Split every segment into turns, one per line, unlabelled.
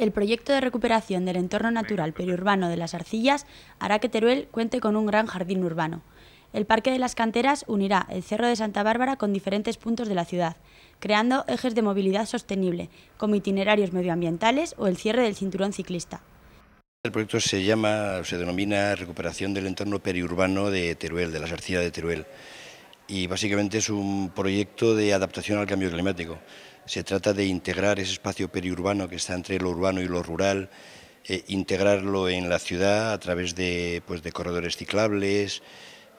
el proyecto de recuperación del entorno natural periurbano de las Arcillas hará que Teruel cuente con un gran jardín urbano. El Parque de las Canteras unirá el Cerro de Santa Bárbara con diferentes puntos de la ciudad, creando ejes de movilidad sostenible, como itinerarios medioambientales o el cierre del cinturón ciclista.
El proyecto se llama, se denomina Recuperación del Entorno Periurbano de Teruel, de las Arcillas de Teruel y básicamente es un proyecto de adaptación al cambio climático. Se trata de integrar ese espacio periurbano que está entre lo urbano y lo rural, eh, integrarlo en la ciudad a través de, pues, corredores ciclables,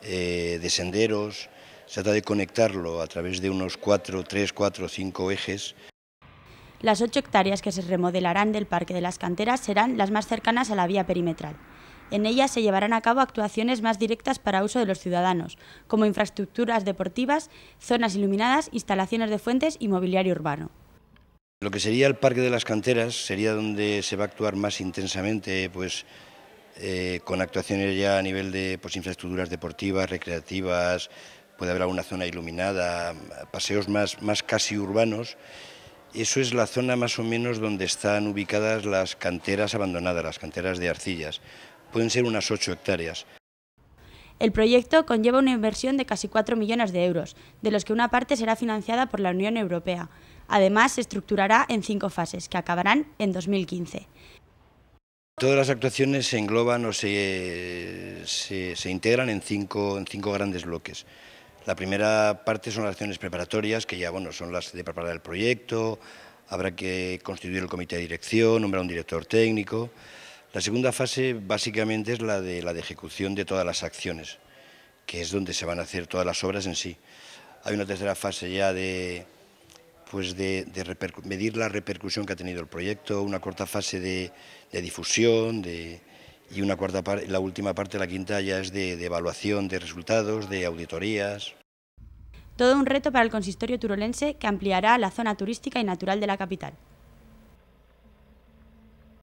eh, de senderos. Se trata de conectarlo a través de unos cuatro, tres, cuatro, cinco ejes.
Las ocho hectáreas que se remodelarán del Parque de las Canteras serán las más cercanas a la vía perimetral. En ella se llevarán a cabo actuaciones más directas para uso de los ciudadanos, como infraestructuras deportivas, zonas iluminadas, instalaciones de fuentes y mobiliario urbano.
Lo que sería el Parque de las Canteras sería donde se va a actuar más intensamente, pues eh, con actuaciones ya a nivel de pues, infraestructuras deportivas, recreativas, puede haber alguna zona iluminada, paseos más casi urbanos. Eso es la zona más o menos donde están ubicadas las canteras abandonadas, las canteras de arcillas pueden ser unas 8 hectáreas.
El proyecto conlleva una inversión de casi 4 millones de euros, de los que una parte será financiada por la Unión Europea. Además, se estructurará en cinco fases, que acabarán en 2015.
Todas las actuaciones se engloban o se, integran en cinco, en cinco grandes bloques. La primera parte son las acciones preparatorias, que ya bueno, son las de preparar el proyecto, habrá que constituir el comité de dirección, nombrar un director técnico. La segunda fase básicamente es la de, la ejecución de todas las acciones, que es donde se van a hacer todas las obras en sí. Hay una tercera fase ya de, pues de, medir la repercusión que ha tenido el proyecto, una cuarta fase de, difusión y una cuarta la última parte, la quinta, ya es de evaluación de resultados, de auditorías.
Todo un reto para el consistorio turolense que ampliará la zona turística y natural de la capital.